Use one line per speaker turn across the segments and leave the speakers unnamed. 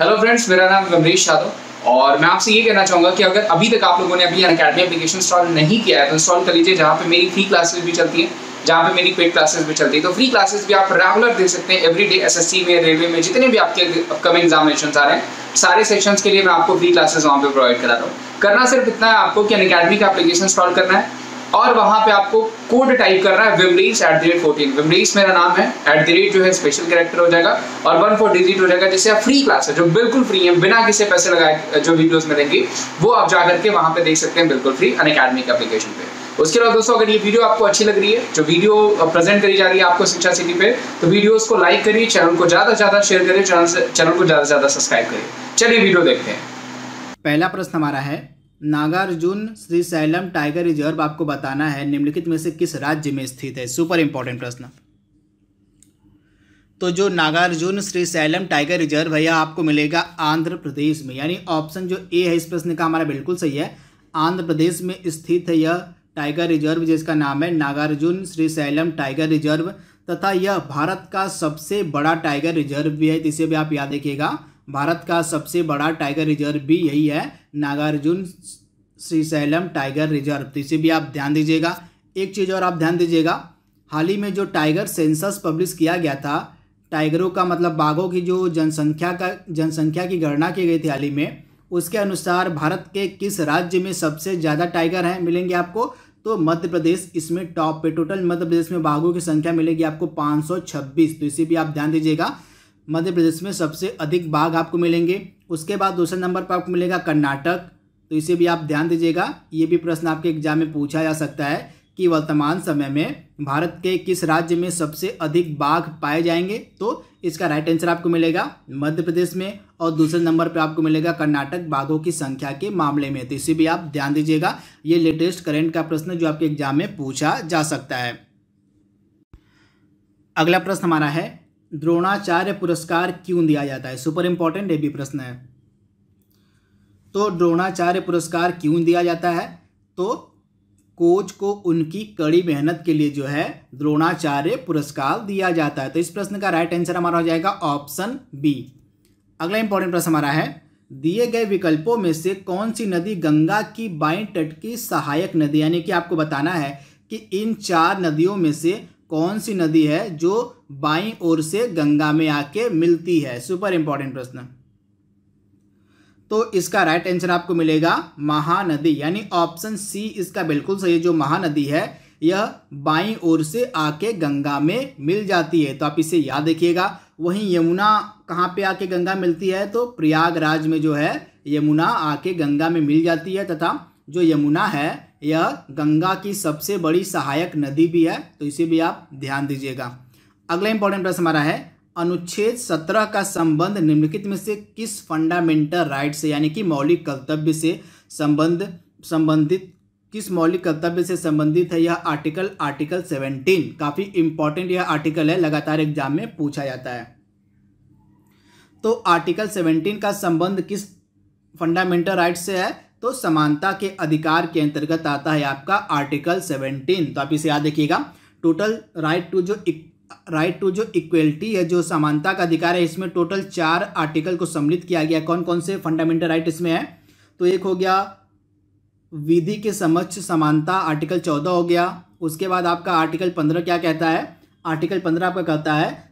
hello friends मेरा नाम गमरीश यादव और मैं आपसे ये कहना चाहूंगा कि अगर अभी तक आप लोगों ने अभी अकेडमी एप्लीकेशन इंस्टॉल नहीं किया है तो इंस्टॉल कर लीजिए जहाँ पे मेरी फ्री क्लासेस भी चलती हैं जहाँ पे मेरी पेड क्लासेस भी चलती है तो फ्री क्लासेस भी आप रेगुलर दे सकते हैं एवरी डे में रेलवे में जितने भी आपके अपकमिंग एग्जामिनेशन आ रहे हैं सारे सेक्शन के लिए मैं आपको फ्री क्लासेस वहाँ पे प्रोवाइड करा रहा हूँ करना सिर्फ इतना है आपको कि अन अकेडमी का एप्लीकेशन इंस्टॉल करना है और वहां पे आपको कोड टाइप करना है विमरीस मेरा नाम है एट द रेट जो है स्पेशल कैरेक्टर हो जाएगा और वन फोर डिजिट हो जाएगा जिससे आप फ्री क्लास है जो बिल्कुल फ्री है बिना किसी पैसे लगाए जो वीडियोस मिलेंगी वो आप जाकर के वहां पे देख सकते हैं बिल्कुल फ्री अन अकेडमी के एप्लीकेशन पे उसके अलावा दोस्तों अगर ये वीडियो आपको अच्छी लग रही है जो वीडियो प्रेजेंट करी जा रही है आपको शिक्षा सिटी पे तो वीडियोस को लाइक करिए चैनल को ज्यादा से ज्यादा शेयर करिए चैनल को ज्यादा से ज्यादा सब्सक्राइब करिए चलिए वीडियो देखते हैं पहला प्रश्न हमारा है Nagarjuna Srisailam tiger reserve आपको बताना है निम्नलिखित में से किस राज्य में स्थित है सुपर इंपॉर्टेंट प्रश्न तो जो Nagarjuna Srisailam tiger reserve है यह आपको मिलेगा आंध्र प्रदेश में यानी ऑप्शन जो ए है इस प्रश्न का हमारा बिल्कुल सही है आंध्र प्रदेश में स्थित है यह टाइगर रिजर्व जिसका नाम है Nagarjuna Srisailam tiger reserve तथा यह भारत का सबसे बड़ा टाइगर रिजर्व भी है इसे भी आप याद रखिएगा भारत का सबसे बड़ा टाइगर रिजर्व भी यही है नागार्जुन श्रीशैलम टाइगर रिजर्व तो इसे भी आप ध्यान दीजिएगा एक चीज़ और आप ध्यान दीजिएगा हाल ही में जो टाइगर सेंसस पब्लिश किया गया था टाइगरों का मतलब बाघों की जो जनसंख्या का जनसंख्या की गणना की गई थी हाल ही में उसके अनुसार भारत के किस राज्य में सबसे ज़्यादा टाइगर हैं मिलेंगे आपको तो मध्य प्रदेश इसमें टॉप पे टोटल मध्य प्रदेश में बाघों की संख्या मिलेगी आपको 526 तो इसे भी आप ध्यान दीजिएगा मध्य प्रदेश में सबसे अधिक बाघ आपको मिलेंगे उसके बाद दूसरे नंबर पर आपको मिलेगा कर्नाटक तो इसे भी आप ध्यान दीजिएगा ये भी प्रश्न आपके एग्जाम में पूछा जा सकता है कि वर्तमान समय में भारत के किस राज्य में सबसे अधिक बाघ पाए जाएंगे तो इसका राइट आंसर आपको मिलेगा मध्य प्रदेश में और दूसरे नंबर पर आपको मिलेगा कर्नाटक बाघों की संख्या के मामले में तो इसे भी आप ध्यान दीजिएगा ये लेटेस्ट करेंट का प्रश्न जो आपके एग्जाम में पूछा जा सकता है अगला प्रश्न हमारा है द्रोणाचार्य पुरस्कार क्यों दिया जाता है सुपर इंपॉर्टेंट ये भी प्रश्न है तो द्रोणाचार्य पुरस्कार क्यों दिया जाता है तो कोच को उनकी कड़ी मेहनत के लिए जो है द्रोणाचार्य पुरस्कार दिया जाता है तो इस प्रश्न का राइट आंसर हमारा हो जाएगा ऑप्शन बी अगला इंपॉर्टेंट प्रश्न हमारा है दिए गए विकल्पों में से कौन सी नदी गंगा की बाई तट की सहायक नदी यानी कि आपको बताना है कि इन चार नदियों में से कौन सी नदी है जो बाई ओर से गंगा में आके मिलती है सुपर इंपॉर्टेंट प्रश्न तो इसका राइट आंसर आपको मिलेगा महानदी यानी ऑप्शन सी इसका बिल्कुल सही है जो महानदी है यह बाई ओर से आके गंगा में मिल जाती है तो आप इसे याद रखिएगा वहीं यमुना कहाँ पे आके गंगा मिलती है तो प्रयागराज में जो है यमुना आके गंगा में मिल जाती है तथा जो यमुना है यह गंगा की सबसे बड़ी सहायक नदी भी है तो इसे भी आप ध्यान दीजिएगा अगला इंपॉर्टेंट प्रश्न हमारा है अनुच्छेद सत्रह का संबंध निम्नलिखित में से किस फंडामेंटल राइट से यानी कि मौलिक कर्तव्य से संबंध संबंधित किस मौलिक कर्तव्य से संबंधित है यह आर्टिकल आर्टिकल सेवेंटीन काफ़ी इंपॉर्टेंट यह आर्टिकल है लगातार एग्जाम में पूछा जाता है तो आर्टिकल सेवनटीन का संबंध किस फंडामेंटल राइट से है तो समानता के अधिकार के अंतर्गत आता है आपका आर्टिकल सेवनटीन तो आप इसे याद रखिएगा टोटल राइट टू जो राइट टू जो इक्वेलिटी है जो समानता का अधिकार है इसमें टोटल चार आर्टिकल को सम्मिलित किया गया कौन कौन से फंडामेंटल राइट इसमें है तो एक हो गया विधि के समक्ष समानता आर्टिकल चौदह हो गया उसके बाद आपका आर्टिकल पंद्रह क्या कहता है आर्टिकल पंद्रह आपका कहता है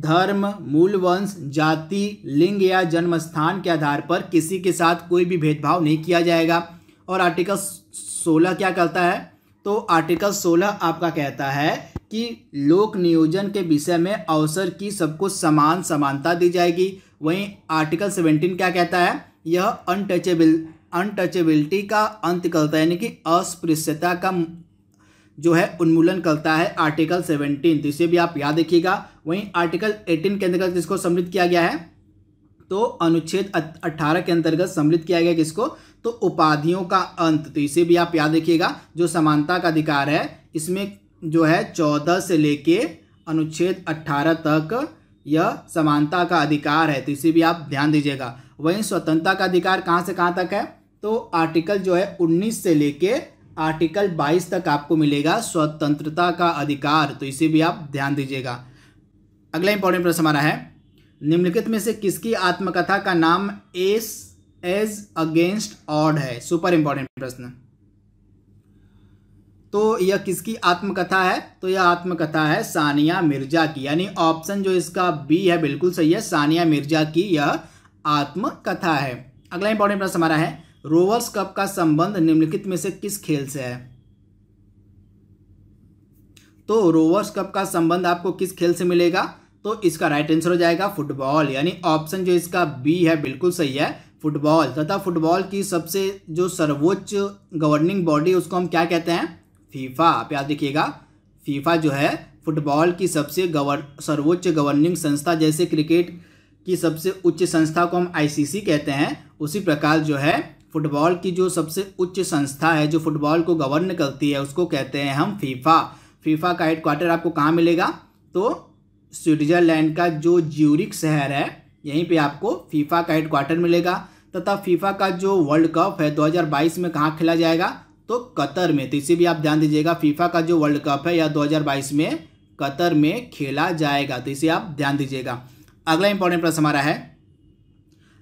धर्म मूल वंश जाति लिंग या जन्म स्थान के आधार पर किसी के साथ कोई भी भेदभाव नहीं किया जाएगा और आर्टिकल 16 क्या कहता है तो आर्टिकल 16 आपका कहता है कि लोक नियोजन के विषय में अवसर की सबको समान समानता दी जाएगी वहीं आर्टिकल 17 क्या कहता है यह अनटचेबिल अनटचेबिलिटी का अंत करता है यानी कि अस्पृश्यता का जो है उन्मूलन करता है आर्टिकल सेवनटीन तो इसे भी आप याद रखिएगा वहीं आर्टिकल एटीन के अंतर्गत किसको सम्मिलित किया गया है तो अनुच्छेद 18 के अंतर्गत सम्मिलित किया गया किसको तो उपाधियों का अंत तो इसे भी आप याद रखिएगा जो समानता का अधिकार है इसमें जो है चौदह से लेके अनुच्छेद अट्ठारह तक यह समानता का अधिकार है तो इसे भी आप ध्यान दीजिएगा वहीं स्वतंत्रता का अधिकार कहाँ से कहाँ तक है तो आर्टिकल जो है उन्नीस से लेके आर्टिकल 22 तक आपको मिलेगा स्वतंत्रता का अधिकार तो इसे भी आप ध्यान दीजिएगा अगला इंपॉर्टेंट प्रश्न हमारा है निम्नलिखित में से किसकी आत्मकथा का नाम एस एज अगेंस्ट ऑड है सुपर इंपॉर्टेंट प्रश्न तो यह किसकी आत्मकथा है तो यह आत्मकथा है सानिया मिर्जा की यानी ऑप्शन जो इसका बी है बिल्कुल सही है सानिया मिर्जा की यह आत्मकथा है अगला इंपॉर्टेंट प्रश्न हमारा है रोवर्स कप का संबंध निम्नलिखित में से किस खेल से है तो रोवर्स कप का संबंध आपको किस खेल से मिलेगा तो इसका राइट आंसर हो जाएगा फुटबॉल यानी ऑप्शन जो इसका बी है बिल्कुल सही है फुटबॉल तथा फुटबॉल की सबसे जो सर्वोच्च गवर्निंग बॉडी उसको हम क्या कहते हैं फीफा आप याद देखिएगा फीफा जो है फुटबॉल की सबसे गवर सर्वोच्च गवर्निंग संस्था जैसे क्रिकेट की सबसे उच्च संस्था को हम आईसीसी कहते हैं उसी प्रकार जो है फुटबॉल की जो सबसे उच्च संस्था है जो फुटबॉल को गवर्न करती है उसको कहते हैं हम फीफा फीफा का हेड आपको कहाँ मिलेगा तो स्विट्जरलैंड का जो ज्यूरिक शहर है यहीं पे आपको फीफा का हेडक्वाटर मिलेगा तथा फीफा का जो वर्ल्ड कप है 2022 में कहाँ खेला जाएगा तो कतर में तो इसे भी आप ध्यान दीजिएगा फीफा का जो वर्ल्ड कप है या 2022 में कतर में खेला जाएगा तो इसे आप ध्यान दीजिएगा अगला इंपॉर्टेंट प्रश्न हमारा है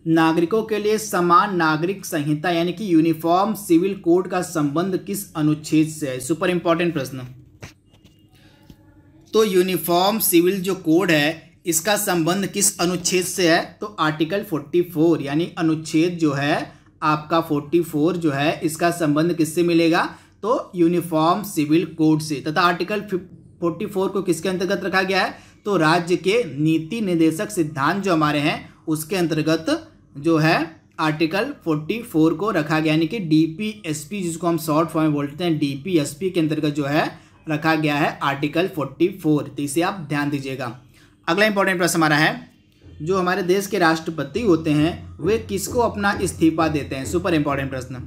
नागरिकों के लिए समान नागरिक संहिता यानी कि यूनिफॉर्म सिविल कोड का संबंध किस अनुच्छेद से है सुपर इंपॉर्टेंट प्रश्न तो यूनिफॉर्म सिविल जो कोड है इसका संबंध किस अनुच्छेद से है तो आर्टिकल 44 यानी अनुच्छेद जो है आपका 44 जो है इसका संबंध किससे मिलेगा तो यूनिफॉर्म सिविल कोड से तथा आर्टिकल 44 को किसके अंतर्गत रखा गया है तो राज्य के नीति निदेशक सिद्धांत जो हमारे हैं उसके अंतर्गत जो है आर्टिकल 44 को रखा गया यानी कि डीपीएसपी जिसको हम शॉर्ट फॉर्म में बोलते हैं डीपीएसपी के अंतर्गत जो है रखा गया है आर्टिकल 44 तो इसे आप ध्यान दीजिएगा अगला इंपॉर्टेंट प्रश्न हमारा है जो हमारे देश के राष्ट्रपति होते हैं वे किसको अपना इस्तीफा देते हैं सुपर इंपॉर्टेंट प्रश्न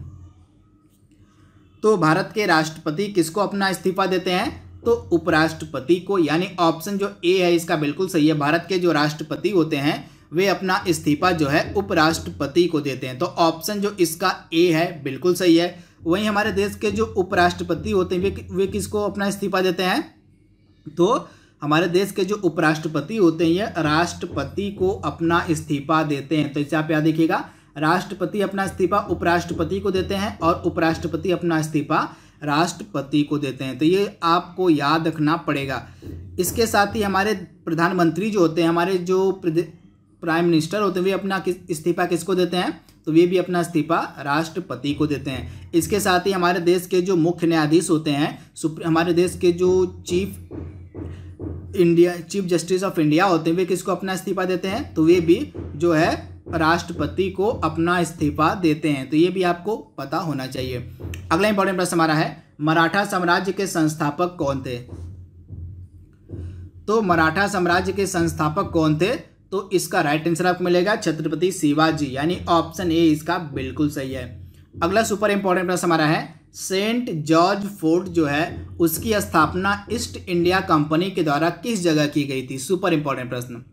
तो भारत के राष्ट्रपति किसको अपना इस्तीफा देते हैं तो उपराष्ट्रपति को यानी ऑप्शन जो ए है इसका बिल्कुल सही है भारत के जो राष्ट्रपति होते हैं वे अपना इस्तीफा जो है उपराष्ट्रपति को देते हैं तो ऑप्शन जो इसका ए है बिल्कुल सही है वहीं हमारे देश के जो उपराष्ट्रपति होते हैं वे वे किसको अपना इस्तीफा देते हैं तो हमारे देश के जो उपराष्ट्रपति होते हैं ये राष्ट्रपति को अपना इस्तीफा देते हैं तो इसे आप याद देखिएगा राष्ट्रपति अपना इस्तीफा उपराष्ट्रपति को देते हैं और उपराष्ट्रपति अपना इस्तीफा राष्ट्रपति को देते हैं तो ये आपको याद रखना पड़ेगा इसके साथ ही हमारे प्रधानमंत्री जो होते हैं हमारे जो प्राइम मिनिस्टर होते हुए अपना किस इस्तीफा किसको देते हैं तो वे भी अपना इस्तीफा राष्ट्रपति को देते हैं इसके साथ ही हमारे देश के जो मुख्य न्यायाधीश होते हैं हमारे देश के जो chief India chief justice of India होते हुए किसको अपना इस्तीफा देते हैं तो वे भी जो है राष्ट्रपति को अपना इस्तीफा देते हैं तो ये भी आपको पता होना चाहिए अगला इंपॉर्टेंट प्रश्न हमारा है मराठा साम्राज्य के संस्थापक कौन थे तो मराठा साम्राज्य के संस्थापक कौन थे तो इसका राइट आंसर आपको मिलेगा छत्रपति शिवाजी यानी ऑप्शन ए इसका बिल्कुल सही है अगला सुपर इंपॉर्टेंट प्रश्न हमारा है सेंट जॉर्ज फोर्ट जो है उसकी स्थापना ईस्ट इंडिया कंपनी के द्वारा किस जगह की गई थी सुपर इंपॉर्टेंट प्रश्न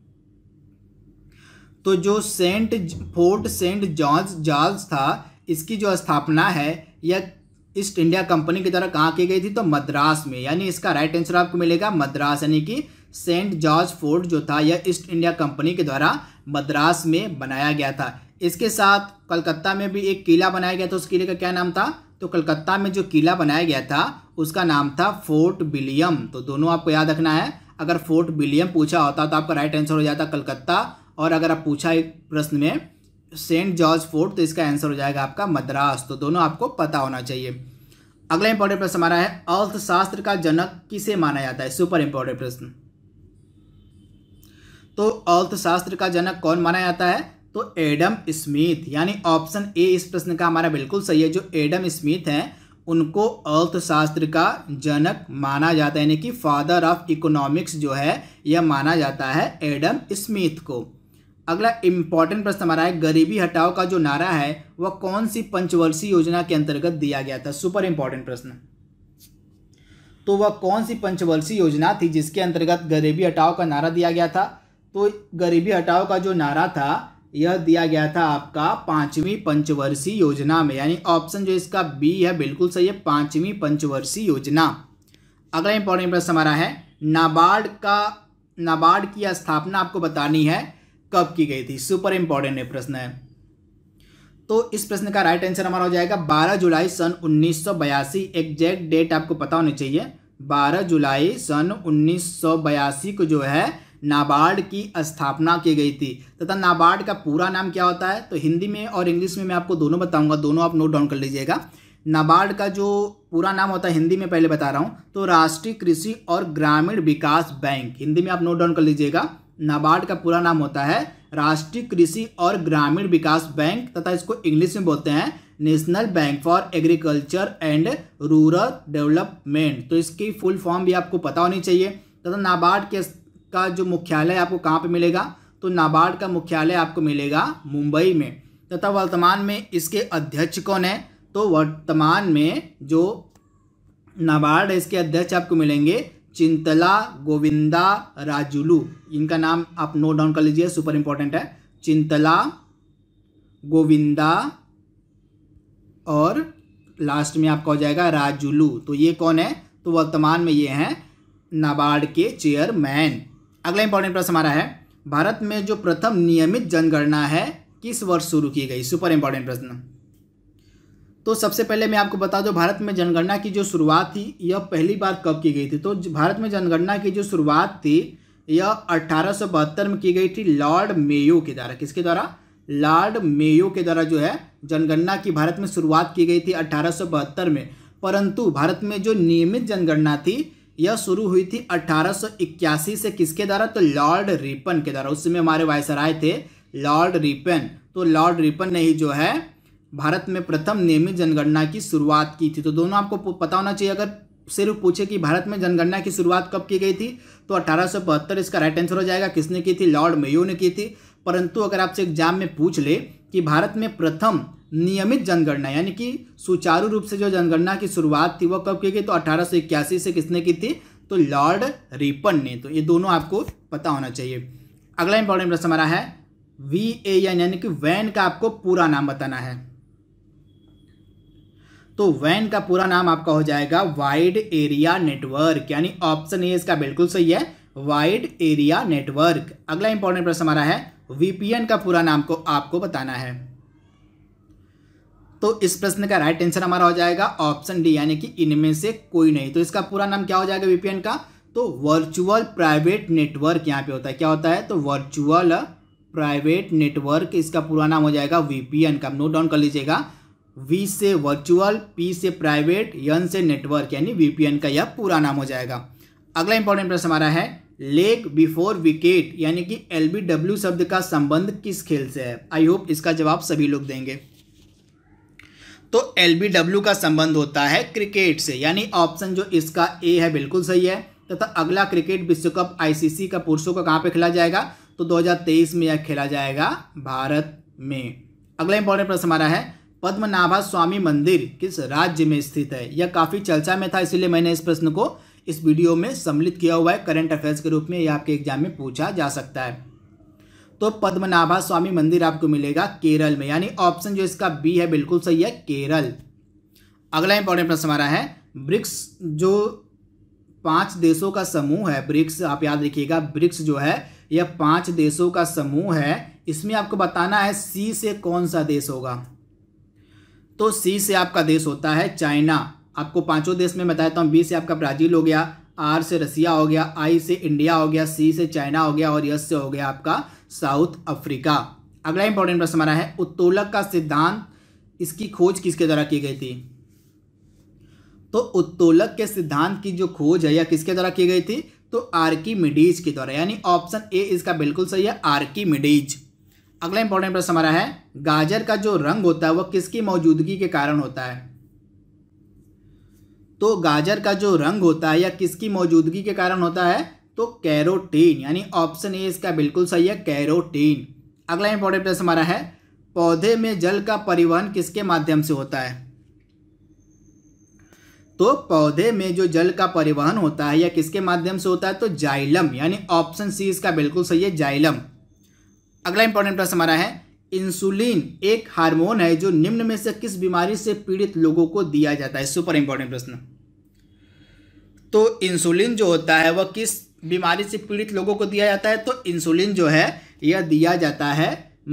तो जो saint fort saint George George था इसकी जो स्थापना है यह ईस्ट इंडिया कंपनी के द्वारा कहाँ की गई थी तो मद्रास में यानी इसका राइट आंसर आपको मिलेगा मद्रास यानी कि सेंट जॉर्ज फोर्ट जो था यह ईस्ट इंडिया कंपनी के द्वारा मद्रास में बनाया गया था इसके साथ कलकत्ता में भी एक किला बनाया गया था उस किले का क्या नाम था तो कलकत्ता में जो किला बनाया गया था उसका नाम था फोर्ट विलियम तो दोनों आपको याद रखना है अगर फोर्ट विलियम पूछा होता तो आपका राइट आंसर हो जाता कलकत्ता और अगर आप पूछा एक प्रश्न में सेंट जॉर्ज फोर्ट तो इसका आंसर हो जाएगा आपका मद्रास तो दोनों आपको पता होना चाहिए अगला इंपॉर्टेंट प्रश्न हमारा है अर्थशास्त्र का जनक किसे माना जाता है सुपर इंपॉर्टेंट प्रश्न तो अर्थशास्त्र का जनक कौन माना जाता है तो एडम स्मिथ यानी ऑप्शन ए इस प्रश्न का हमारा बिल्कुल सही है जो एडम स्मिथ हैं उनको अर्थशास्त्र का जनक माना जाता है यानी कि फादर ऑफ इकोनॉमिक्स जो है यह माना जाता है एडम स्मिथ को अगला इम्पॉर्टेंट प्रश्न हमारा है गरीबी हटाओ का जो नारा है वह कौन सी पंचवर्षीय योजना के अंतर्गत दिया गया था सुपर इम्पॉर्टेंट प्रश्न तो वह कौन सी पंचवर्षीय योजना थी जिसके अंतर्गत गरीबी हटाओ का नारा दिया गया था तो गरीबी हटाओ का जो नारा था यह दिया गया था आपका पांचवी पंचवर्षीय योजना में यानी ऑप्शन जो इसका बी है बिल्कुल सही है पांचवी पंचवर्षीय योजना अगला इंपॉर्टेंट प्रश्न हमारा है नाबार्ड का नाबार्ड की स्थापना आपको बतानी है कब की गई थी सुपर इंपॉर्टेंट प्रश्न है तो इस प्रश्न का राइट आंसर हमारा हो जाएगा 12 जुलाई सन उन्नीस एग्जैक्ट डेट आपको पता होनी चाहिए 12 जुलाई सन उन्नीस को जो है नाबार्ड की स्थापना की गई थी तथा नाबार्ड का पूरा नाम क्या होता है तो हिंदी में और इंग्लिश में मैं आपको दोनों बताऊंगा दोनों आप नोट डाउन कर लीजिएगा नाबार्ड का जो पूरा नाम होता है हिंदी में पहले बता रहा हूँ तो राष्ट्रीय कृषि और ग्रामीण विकास बैंक हिंदी में आप नोट डाउन कर लीजिएगा नाबार्ड का पूरा नाम होता है राष्ट्रीय कृषि और ग्रामीण विकास बैंक तथा इसको इंग्लिश में बोलते हैं national bank for agriculture and rural development तो इसकी फुल फॉर्म भी आपको पता होनी चाहिए तथा नाबार्ड के का जो मुख्यालय आपको कहाँ पे मिलेगा तो नाबार्ड का मुख्यालय आपको मिलेगा मुंबई में तथा वर्तमान में इसके अध्यक्ष कौन है तो वर्तमान में जो नाबार्ड है इसके अध्यक्ष आपको मिलेंगे चिंतला गोविंदा राजुलू इनका नाम आप नोट डाउन कर लीजिए सुपर इंपॉर्टेंट है चिंतला गोविंदा और लास्ट में आपका हो जाएगा राजुलू तो ये कौन है तो वर्तमान में ये हैं नाबार्ड के चेयरमैन अगला इंपॉर्टेंट प्रश्न हमारा है भारत में जो प्रथम नियमित जनगणना है किस वर्ष शुरू की गई सुपर इंपॉर्टेंट प्रश्न तो सबसे पहले मैं आपको बता दूं भारत में जनगणना की जो शुरुआत थी यह पहली बार कब की गई थी तो भारत में जनगणना की जो शुरुआत थी यह 1872 में की गई थी लॉर्ड मेयो के द्वारा किसके द्वारा लॉर्ड मेयो के द्वारा जो है जनगणना की भारत में शुरुआत की गई थी 1872 में परंतु भारत में जो नियमित जनगणना थी यह शुरू हुई थी 1881 से किसके द्वारा तो लॉर्ड रिपन के द्वारा उस समय हमारे वायसराय थे लॉर्ड रिपन तो लॉर्ड रिपन ने ही जो है भारत में प्रथम नियमित जनगणना की शुरुआत की थी तो दोनों आपको पता होना चाहिए अगर सिर्फ पूछे कि भारत में जनगणना की शुरुआत कब की गई थी तो अठारह इसका राइट आंसर हो जाएगा किसने की थी लॉर्ड मेयू ने की थी परंतु अगर आपसे एग्जाम में पूछ ले कि भारत में प्रथम नियमित जनगणना यानी कि सुचारू रूप से जो जनगणना की शुरुआत थी वह कब की गई तो अठारह से किसने की थी तो लॉर्ड रिपन ने तो ये दोनों आपको पता होना चाहिए अगला इंपॉर्टेंट प्रश्न हमारा है वी ए एन यानी कि वैन का आपको पूरा नाम बताना है तो वैन का पूरा नाम आपका हो जाएगा वाइड एरिया नेटवर्क यानी ऑप्शन ए इसका बिल्कुल सही है वाइड एरिया नेटवर्क अगला इंपॉर्टेंट प्रश्न हमारा है वीपीएन का पूरा नाम को आपको बताना है तो इस प्रश्न का राइट आंसर हमारा हो जाएगा ऑप्शन डी यानी कि इनमें से कोई नहीं तो इसका पूरा नाम क्या हो जाएगा वीपीएन का तो वर्चुअल प्राइवेट नेटवर्क यहाँ पे होता है क्या होता है तो वर्चुअल प्राइवेट नेटवर्क इसका पूरा नाम हो जाएगा वीपीएन का नोट डाउन कर लीजिएगा वी से वर्चुअल पी से प्राइवेट यन से नेटवर्क यानी वीपीएन का यह पूरा नाम हो जाएगा अगला इंपॉर्टेंट प्रश्न हमारा है लेग बिफोर विकेट यानी कि एल शब्द का संबंध किस खेल से है आई होप इसका जवाब सभी लोग देंगे तो एल का संबंध होता है क्रिकेट से यानी ऑप्शन जो इसका ए है बिल्कुल सही है तथा अगला क्रिकेट विश्व कप आईसीसी का पुरुषों का कहाँ पे खेला जाएगा तो 2023 में यह खेला जाएगा भारत में अगला इंपॉर्टेंट प्रश्न हमारा है पद्मनाभा स्वामी मंदिर किस राज्य में स्थित है यह काफ़ी चर्चा में था इसलिए मैंने इस प्रश्न को इस वीडियो में सम्मिलित किया हुआ है करंट अफेयर्स के रूप में यह आपके एग्जाम में पूछा जा सकता है तो पद्मनाभा स्वामी मंदिर आपको मिलेगा केरल में यानी ऑप्शन जो इसका बी है बिल्कुल सही है केरल अगला इंपॉर्टेंट प्रश्न हमारा है ब्रिक्स जो पांच देशों का समूह है ब्रिक्स आप याद रखिएगा ब्रिक्स जो है यह पांच देशों का समूह है इसमें आपको बताना है सी से कौन सा देश होगा तो सी से आपका देश होता है चाइना आपको पांचों देश में देता हूं बी से आपका ब्राजील हो गया आर से रसिया हो गया आई से इंडिया हो गया सी से चाइना हो गया और यस से हो गया आपका साउथ अफ्रीका अगला इंपॉर्टेंट प्रश्न हमारा है उत्तोलक का सिद्धांत इसकी खोज किसके द्वारा की गई थी तो उत्तोलक के सिद्धांत की जो खोज है या किसके द्वारा की गई थी तो आर्किमिडीज के द्वारा यानी ऑप्शन ए इसका बिल्कुल सही है आर्किमिडीज अगला इंपॉर्टेंट प्रश्न हमारा है गाजर का जो रंग होता है वह किसकी मौजूदगी के कारण होता है तो गाजर का जो रंग होता है या किसकी मौजूदगी के कारण होता है तो कैरोटीन यानी ऑप्शन ए इसका बिल्कुल सही है कैरोटीन अगला इंपॉर्टेंट प्रश्न हमारा है पौधे में जल का परिवहन किसके माध्यम से होता है तो पौधे में जो जल का परिवहन होता है या किसके माध्यम से होता है तो जाइलम यानी ऑप्शन सी इसका बिल्कुल सही है जाइलम अगला इंपॉर्टेंट प्रश्न हमारा है इंसुलिन एक हार्मोन है जो निम्न में से किस बीमारी से पीड़ित लोगों को दिया जाता है सुपर इंपॉर्टेंट प्रश्न तो इंसुलिन जो होता है वह किस बीमारी से पीड़ित लोगों को दिया जाता है तो इंसुलिन जो है यह दिया जाता है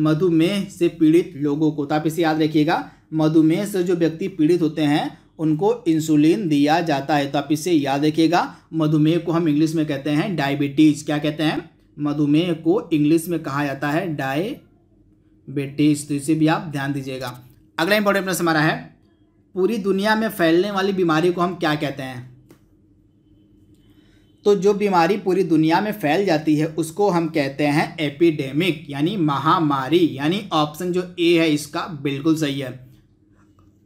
मधुमेह से पीड़ित लोगों को तो आप इसे याद रखिएगा मधुमेह से जो व्यक्ति पीड़ित होते हैं उनको इंसुलिन दिया जाता है तो आप इसे याद रखिएगा मधुमेह को हम इंग्लिश में कहते हैं डायबिटीज क्या कहते हैं मधुमेह को इंग्लिश में कहा जाता है डायबिटीज तो इसे भी आप ध्यान दीजिएगा अगला इंपॉर्टेंट प्रश्न हमारा है पूरी दुनिया में फैलने वाली बीमारी को हम क्या कहते हैं तो जो बीमारी पूरी दुनिया में फैल जाती है उसको हम कहते हैं एपिडेमिक यानी महामारी यानी ऑप्शन जो ए है इसका बिल्कुल सही है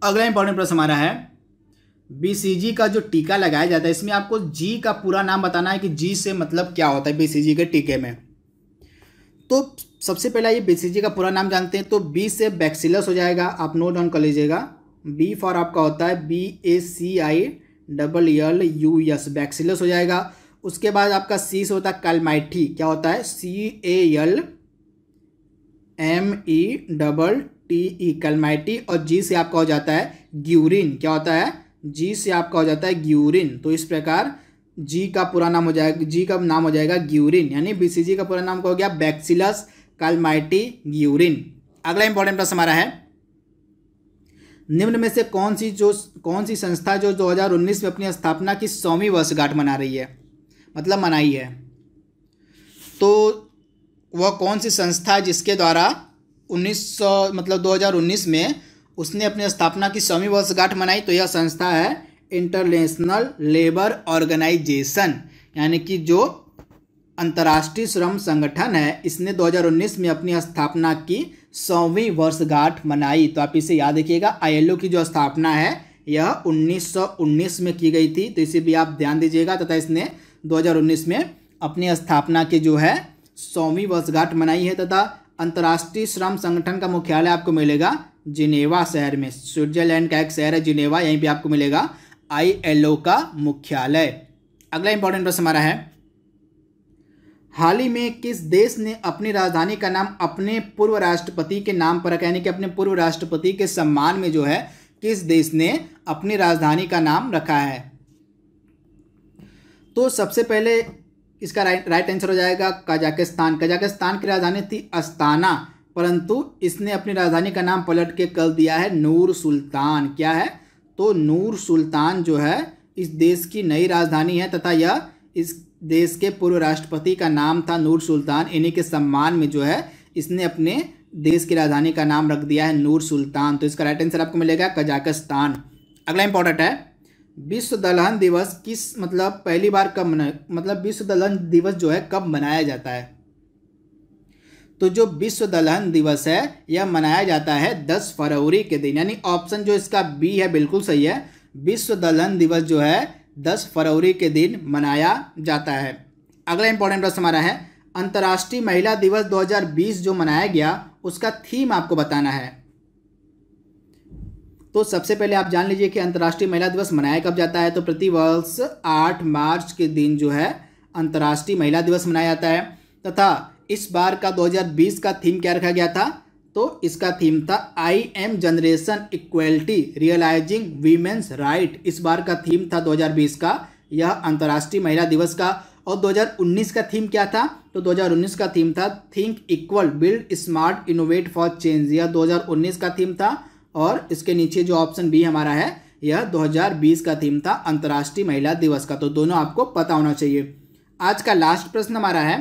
अगला इंपॉर्टेंट प्रश्न हमारा है बीसीजी का जो टीका लगाया जाता है इसमें आपको जी का पूरा नाम बताना है कि जी से मतलब क्या होता है बीसीजी के टीके में तो सबसे पहला ये बीसीजी का पूरा नाम जानते हैं तो बी से बैक्सिलस हो जाएगा आप नोट डाउन कर लीजिएगा बी फॉर आपका होता है B A C I double L U S bacillus हो जाएगा उसके बाद आपका सी से होता है कैलमाइटी क्या होता है C A L M E double T E calamity और जी से आपका हो जाता है ग्यूरिन क्या होता है जी से आपका हो जाता है ग्यूरिन तो इस प्रकार जी का पूरा नाम हो जाएगा जी का नाम हो जाएगा ग्यूरिन यानी बीसीजी का पूरा नाम क्या हो गया बैक्सिलस कैलमाइटी ग्यूरिन अगला इंपॉर्टेंट प्रश्न हमारा है निम्न में से कौन सी जो कौन सी संस्था जो 2019 में अपनी स्थापना की सौवीं वर्षगांठ मना रही है मतलब मनाई है तो वह कौन सी संस्था जिसके द्वारा 1900 मतलब 2019 में उसने अपनी स्थापना की सौवीं वर्षगांठ मनाई तो यह संस्था है इंटरनेशनल लेबर ऑर्गेनाइजेशन यानी कि जो अंतर्राष्ट्रीय श्रम संगठन है इसने 2019 में अपनी स्थापना की सौवीं वर्षगांठ मनाई तो आप इसे याद रखिएगा आईएलओ की जो स्थापना है यह 1919 में की गई थी तो इसे भी आप ध्यान दीजिएगा तथा इसने 2019 में अपनी स्थापना के जो है सौवीं वर्षगांठ मनाई है तथा अंतर्राष्ट्रीय श्रम संगठन का मुख्यालय आपको मिलेगा जिनेवा शहर में स्विट्जरलैंड का एक शहर है जिनेवा यहीं पे आपको मिलेगा आईएलओ का मुख्यालय अगला इंपॉर्टेंट प्रश्न हमारा है हाल ही में किस देश ने अपनी राजधानी का नाम अपने पूर्व राष्ट्रपति के नाम पर रखा यानी कि अपने पूर्व राष्ट्रपति के सम्मान में जो है किस देश ने अपनी राजधानी का नाम रखा है तो सबसे पहले इसका राइट राइट आंसर हो जाएगा कजाकिस्तान कजाकिस्तान की राजधानी थी अस्ताना परंतु इसने अपनी राजधानी का नाम पलट के कर दिया है नूर सुल्तान क्या है तो नूर सुल्तान जो है इस देश की नई राजधानी है तथा यह इस देश के पूर्व राष्ट्रपति का नाम था नूर सुल्तान इन्हीं के सम्मान में जो है इसने अपने देश की राजधानी का नाम रख दिया है नूर सुल्तान तो इसका राइट आंसर आपको मिलेगा कजाकिस्तान अगला इंपॉर्टेंट है विश्व दलहन दिवस किस मतलब पहली बार कब मना मतलब विश्व दलहन दिवस जो है कब मनाया जाता है तो जो विश्व दलहन दिवस है यह मनाया जाता है दस फरवरी के दिन यानी ऑप्शन जो इसका बी है बिल्कुल सही है विश्व दलहन दिवस जो है दस फरवरी के दिन मनाया जाता है अगला इंपॉर्टेंट प्रश्न हमारा है अंतर्राष्ट्रीय महिला दिवस 2020 जो मनाया गया उसका थीम आपको बताना है तो सबसे पहले आप जान लीजिए कि अंतर्राष्ट्रीय महिला दिवस मनाया कब जाता है तो प्रति वर्ष आठ मार्च के दिन जो है अंतर्राष्ट्रीय महिला दिवस मनाया जाता है तथा इस बार का 2020 का थीम क्या रखा गया था तो इसका थीम था I am generation equality realizing women's right इस बार का थीम था 2020 का यह अंतर्राष्ट्रीय महिला दिवस का और 2019 का थीम क्या था तो 2019 का थीम था think equal build smart innovate for change यह 2019 का थीम था और इसके नीचे जो ऑप्शन बी हमारा है यह 2020 का थीम था अंतर्राष्ट्रीय महिला दिवस का तो दोनों आपको पता होना चाहिए आज का लास्ट प्रश्न हमारा है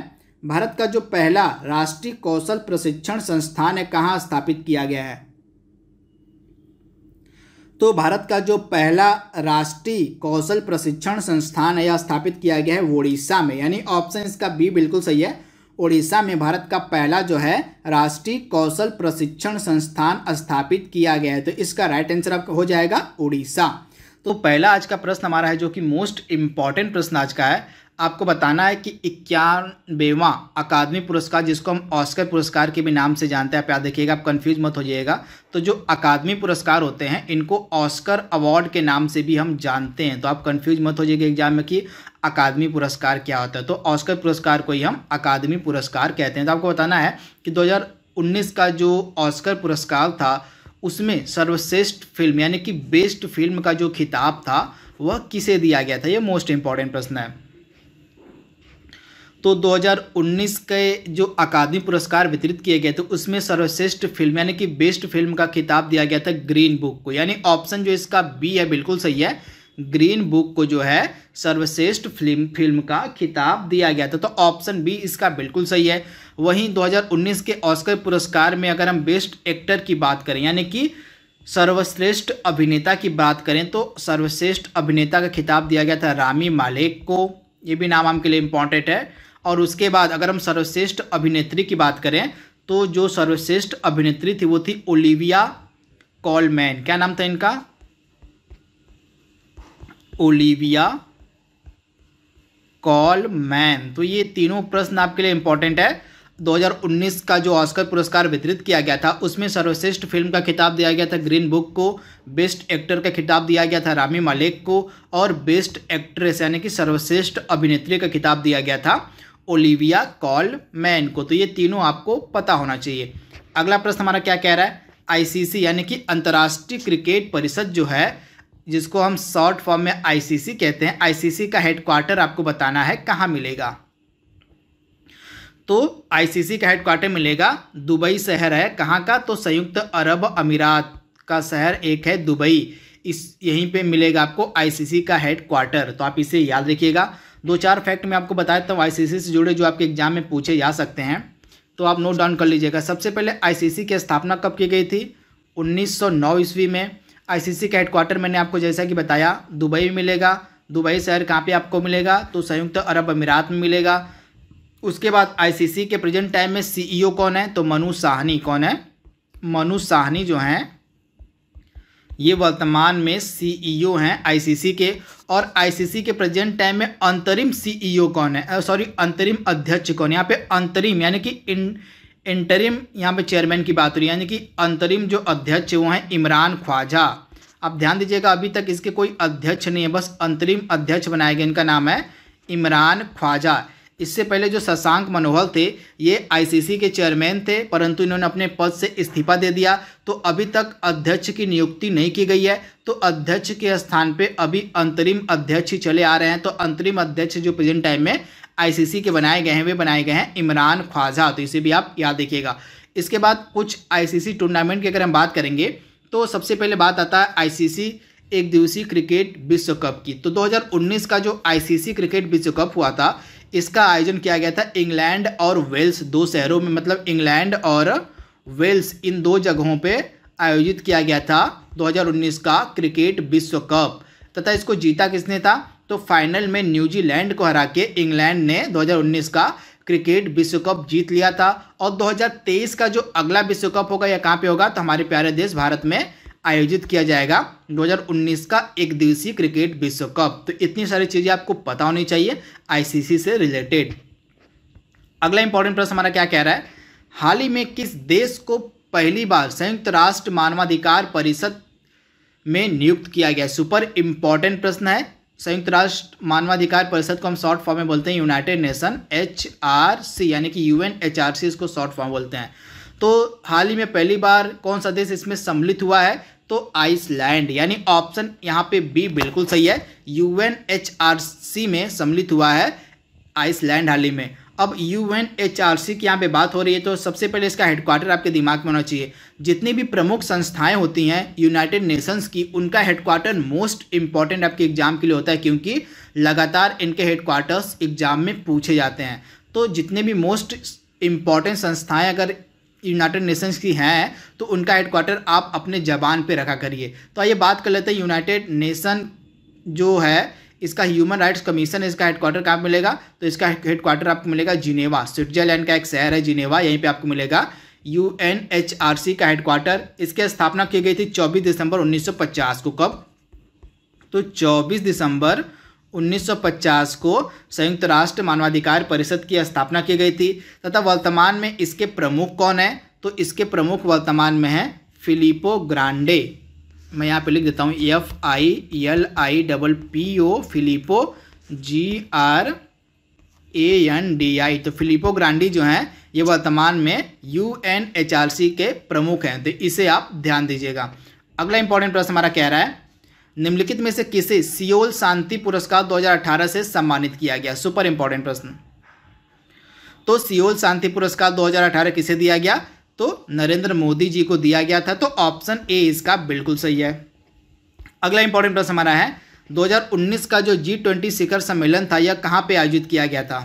भारत का जो पहला राष्ट्रीय कौशल प्रशिक्षण संस्थान है कहाँ स्थापित किया गया है तो भारत का जो पहला राष्ट्रीय कौशल प्रशिक्षण संस्थान है यह स्थापित किया गया है ओडिशा में यानी ऑप्शन इसका बी बिल्कुल सही है उड़ीसा में भारत का पहला जो है राष्ट्रीय कौशल प्रशिक्षण संस्थान स्थापित किया गया है तो इसका राइट आंसर आपका हो जाएगा उड़ीसा तो पहला आज का प्रश्न हमारा है जो कि मोस्ट इंपॉर्टेंट प्रश्न आज का है आपको बताना है कि इक्यानवेवा अकादमी पुरस्कार जिसको हम ऑस्कर पुरस्कार के भी नाम से जानते हैं आप याद देखिएगा आप कंफ्यूज मत हो जाइएगा तो जो अकादमी पुरस्कार होते हैं इनको ऑस्कर अवार्ड के नाम से भी हम जानते हैं तो आप कंफ्यूज मत हो जाइएगा एग्जाम में कि अकादमी पुरस्कार क्या होता है तो ऑस्कर पुरस्कार को ही हम अकादमी पुरस्कार कहते हैं तो आपको बताना है कि दो का जो ऑस्कर पुरस्कार था उसमें सर्वश्रेष्ठ फिल्म यानी कि बेस्ट फिल्म का जो खिताब था वह किसे दिया गया था ये मोस्ट इम्पॉर्टेंट प्रश्न है तो 2019 के जो अकादमी पुरस्कार वितरित किए गए थे उसमें सर्वश्रेष्ठ फिल्म यानी कि बेस्ट फिल्म का खिताब दिया गया था ग्रीन बुक को यानी ऑप्शन जो इसका बी है बिल्कुल सही है ग्रीन बुक को जो है सर्वश्रेष्ठ फिल्म फिल्म का खिताब दिया गया था तो ऑप्शन बी इसका बिल्कुल सही है वहीं 2019 के ऑस्कर पुरस्कार में अगर हम बेस्ट एक्टर की बात करें यानी कि सर्वश्रेष्ठ अभिनेता की बात करें तो सर्वश्रेष्ठ अभिनेता का खिताब दिया गया था रामी मालिक को ये भी नाम हम के लिए इम्पॉर्टेंट है और उसके बाद अगर हम सर्वश्रेष्ठ अभिनेत्री की बात करें तो जो सर्वश्रेष्ठ अभिनेत्री थी वो थी ओलिविया कॉलमैन क्या नाम था इनका ओलिविया कॉलमैन तो ये तीनों प्रश्न आपके लिए इंपॉर्टेंट है 2019 का जो ऑस्कर पुरस्कार वितरित किया गया था उसमें सर्वश्रेष्ठ फिल्म का खिताब दिया गया था ग्रीन बुक को बेस्ट एक्टर का खिताब दिया गया था रामी मालिक को और बेस्ट एक्ट्रेस यानी कि सर्वश्रेष्ठ अभिनेत्री का खिताब दिया गया था ओलिविया कॉल मैन को तो ये तीनों आपको पता होना चाहिए अगला प्रश्न हमारा क्या कह रहा है आईसीसी यानी कि अंतर्राष्ट्रीय क्रिकेट परिषद जो है जिसको हम शॉर्ट फॉर्म में आईसीसी कहते हैं आईसीसी का हेडक्वार्टर आपको बताना है कहाँ मिलेगा तो आईसीसी का हेडक्वार्टर मिलेगा दुबई शहर है कहाँ का तो संयुक्त अरब अमीरात का शहर एक है दुबई इस यहीं पे मिलेगा आपको आईसीसी का हेडक्वार्टर तो आप इसे याद रखिएगा दो चार फैक्ट मैं आपको बताया था आई से जुड़े जो आपके एग्जाम में पूछे जा सकते हैं तो आप नोट डाउन कर लीजिएगा सबसे पहले आईसीसी की स्थापना कब की गई थी 1909 ईस्वी में आईसीसी का हेडक्वार्टर मैंने आपको जैसा कि बताया दुबई में मिलेगा दुबई शहर कहाँ पर आपको मिलेगा तो संयुक्त अरब अमीरात में मिलेगा उसके बाद आई के प्रेजेंट टाइम में सी e कौन है तो मनु साहनी कौन है मनु साहनी जो हैं ये वर्तमान में सीईओ e हैं आईसीसी के और आईसीसी के प्रेजेंट टाइम में अंतरिम सीईओ e कौन है सॉरी अंतरिम अध्यक्ष कौन है यहाँ पे अंतरिम यानी कि इन इंटरिम यहाँ पे चेयरमैन की बात हो रही है यानी कि अंतरिम जो अध्यक्ष वो हैं इमरान ख्वाजा आप ध्यान दीजिएगा अभी तक इसके कोई अध्यक्ष नहीं है बस अंतरिम अध्यक्ष बनाए गए इनका नाम है इमरान ख्वाजा इससे पहले जो शशांक मनोहर थे ये आईसीसी के चेयरमैन थे परंतु इन्होंने अपने पद से इस्तीफा दे दिया तो अभी तक अध्यक्ष की नियुक्ति नहीं की गई है तो अध्यक्ष के स्थान पे अभी अंतरिम अध्यक्ष चले आ रहे हैं तो अंतरिम अध्यक्ष जो प्रेजेंट टाइम में आईसीसी के बनाए गए हैं वे बनाए गए हैं इमरान ख्वाजा तो इसे भी आप याद देखिएगा इसके बाद कुछ आई टूर्नामेंट की अगर हम बात करेंगे तो सबसे पहले बात आता है आई एक दिवसीय क्रिकेट विश्व कप की तो 2019 का जो आईसीसी क्रिकेट विश्व कप हुआ था इसका आयोजन किया गया था इंग्लैंड और वेल्स दो शहरों में मतलब इंग्लैंड और वेल्स इन दो जगहों पे आयोजित किया गया था 2019 का क्रिकेट विश्व कप तथा इसको जीता किसने था तो फाइनल में न्यूजीलैंड को हरा के इंग्लैंड ने 2019 का क्रिकेट विश्व कप जीत लिया था और 2023 का जो अगला विश्व कप होगा यह कहाँ पे होगा तो हमारे प्यारे देश भारत में आयोजित किया जाएगा 2019 का एक दिवसीय क्रिकेट विश्व कप तो इतनी सारी चीज़ें आपको पता होनी चाहिए आईसीसी से रिलेटेड अगला इंपॉर्टेंट प्रश्न हमारा क्या कह रहा है हाल ही में किस देश को पहली बार संयुक्त राष्ट्र मानवाधिकार परिषद में नियुक्त किया गया सुपर इम्पॉर्टेंट प्रश्न है संयुक्त राष्ट्र मानवाधिकार परिषद को हम शॉर्ट फॉर्म में बोलते हैं United Nation H R C यानी कि U N H R C इसको शॉर्ट फॉर्म बोलते हैं तो हाल ही में पहली बार कौन सा देश इसमें सम्मिलित हुआ है तो आइसलैंड यानी ऑप्शन यहाँ पे बी बिल्कुल सही है सी में सम्मिलित हुआ है आइसलैंड हाल ही में अब U N H R C की यहाँ पे बात हो रही है तो सबसे पहले इसका हेडक्वार्टर आपके दिमाग में होना चाहिए जितनी भी प्रमुख संस्थाएं होती हैं यूनाइटेड नेशंस की उनका हेडक्वार्टर मोस्ट इंपॉर्टेंट आपके एग्जाम के लिए होता है क्योंकि लगातार इनके हेडक्वार्टर्स एग्जाम में पूछे जाते हैं तो जितने भी मोस्ट इम्पॉर्टेंट संस्थाएं अगर यूनाइटेड नेशंस की हैं तो उनका हेडक्वार्टर आप अपने जबान पे रखा करिए तो आइए बात कर लेते हैं यूनाइटेड नेशन जो है इसका ह्यूमन राइट्स कमीशन इसका हेडक्वार्टर कहाँ मिलेगा तो इसका हेडक्वार्टर आपको मिलेगा जिनेवा स्विट्जरलैंड का एक शहर है जिनेवा यहीं पर आपको मिलेगा यू का हेडक्वार्टर इसकी स्थापना की गई थी चौबीस दिसंबर 1950 को कब तो 24 दिसंबर 1950 को संयुक्त राष्ट्र मानवाधिकार परिषद की स्थापना की गई थी तथा वर्तमान में इसके प्रमुख कौन है तो इसके प्रमुख वर्तमान में है फिलिपो ग्रांडे मैं यहाँ पे लिख देता हूँ F I L I double P O Filippo G R A N D I तो फिलिपो ग्रांडी जो हैं ये वर्तमान में U N H R C के प्रमुख हैं तो इसे आप ध्यान दीजिएगा अगला इंपॉर्टेंट प्रश्न हमारा कह रहा है निम्नलिखित में से किसे सियोल शांति पुरस्कार 2018 से सम्मानित किया गया सुपर इंपॉर्टेंट प्रश्न तो सियोल शांति पुरस्कार 2018 किसे दिया गया तो नरेंद्र मोदी जी को दिया गया था तो ऑप्शन ए इसका बिल्कुल सही है अगला इंपॉर्टेंट प्रश्न हमारा है 2019 का जो जी ट्वेंटी शिखर सम्मेलन था यह कहाँ पर आयोजित किया गया था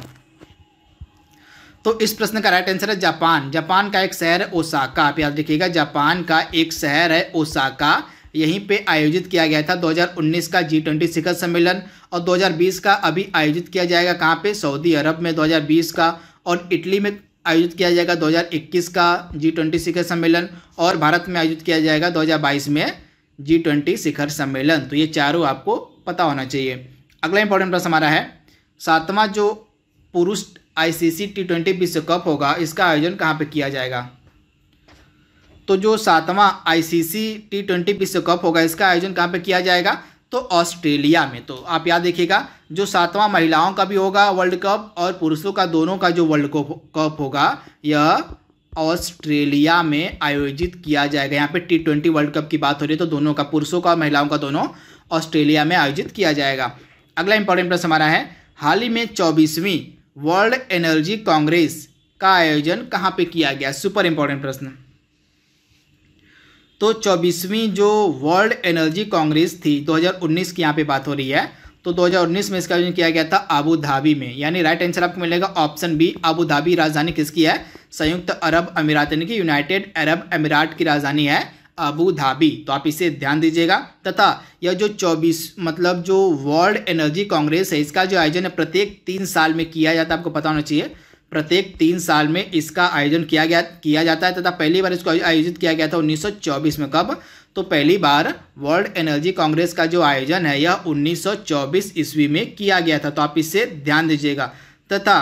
तो इस प्रश्न का राइट आंसर है जापान जापान का एक शहर है ओसाका आप याद रखिएगा जापान का एक शहर है ओसाका यहीं पे आयोजित किया गया था 2019 का जी ट्वेंटी शिखर सम्मेलन और 2020 का अभी आयोजित किया जाएगा कहाँ पे सऊदी अरब में 2020 का और इटली में आयोजित किया जाएगा 2021 का जी ट्वेंटी शिखर सम्मेलन और भारत में आयोजित किया जाएगा 2022 में जी ट्वेंटी शिखर सम्मेलन तो ये चारों आपको पता होना चाहिए अगला इंपॉर्टेंट प्रश्न हमारा है सातवां जो पुरुष आई टी ट्वेंटी विश्व कप होगा इसका आयोजन कहाँ पर किया जाएगा तो जो सातवां आईसीसी टी ट्वेंटी विश्व कप होगा इसका आयोजन कहाँ पे किया जाएगा तो ऑस्ट्रेलिया में तो आप याद देखिएगा जो सातवां महिलाओं का भी होगा वर्ल्ड कप और पुरुषों का दोनों का जो वर्ल्ड कप होगा यह ऑस्ट्रेलिया में आयोजित किया जाएगा यहाँ पे टी ट्वेंटी वर्ल्ड कप की बात हो रही है तो दोनों का पुरुषों का और महिलाओं का दोनों ऑस्ट्रेलिया में आयोजित किया जाएगा अगला इंपॉर्टेंट प्रश्न हमारा है हाल ही में चौबीसवीं वर्ल्ड एनर्जी कांग्रेस का आयोजन कहाँ पे किया गया सुपर इंपॉर्टेंट प्रश्न तो चौबीसवीं जो वर्ल्ड एनर्जी कांग्रेस थी 2019 की यहाँ पे बात हो रही है तो 2019 में इसका आयोजन किया गया था आबू धाबी में यानी राइट आंसर आपको मिलेगा ऑप्शन बी आबू धाबी राजधानी किसकी है संयुक्त अरब अमीरात यानी कि यूनाइटेड अरब अमीरात की राजधानी है अबू धाबी तो आप इसे ध्यान दीजिएगा तथा यह जो 24 मतलब जो वर्ल्ड एनर्जी कांग्रेस है इसका जो आयोजन है प्रत्येक तीन साल में किया जाता है आपको पता होना चाहिए प्रत्येक तीन साल में इसका आयोजन किया गया किया जाता है तथा पहली बार इसको आयोजित किया गया था 1924 में कब तो पहली बार वर्ल्ड एनर्जी कांग्रेस का जो आयोजन है यह 1924 ईस्वी में किया गया था तो आप इससे ध्यान दीजिएगा तथा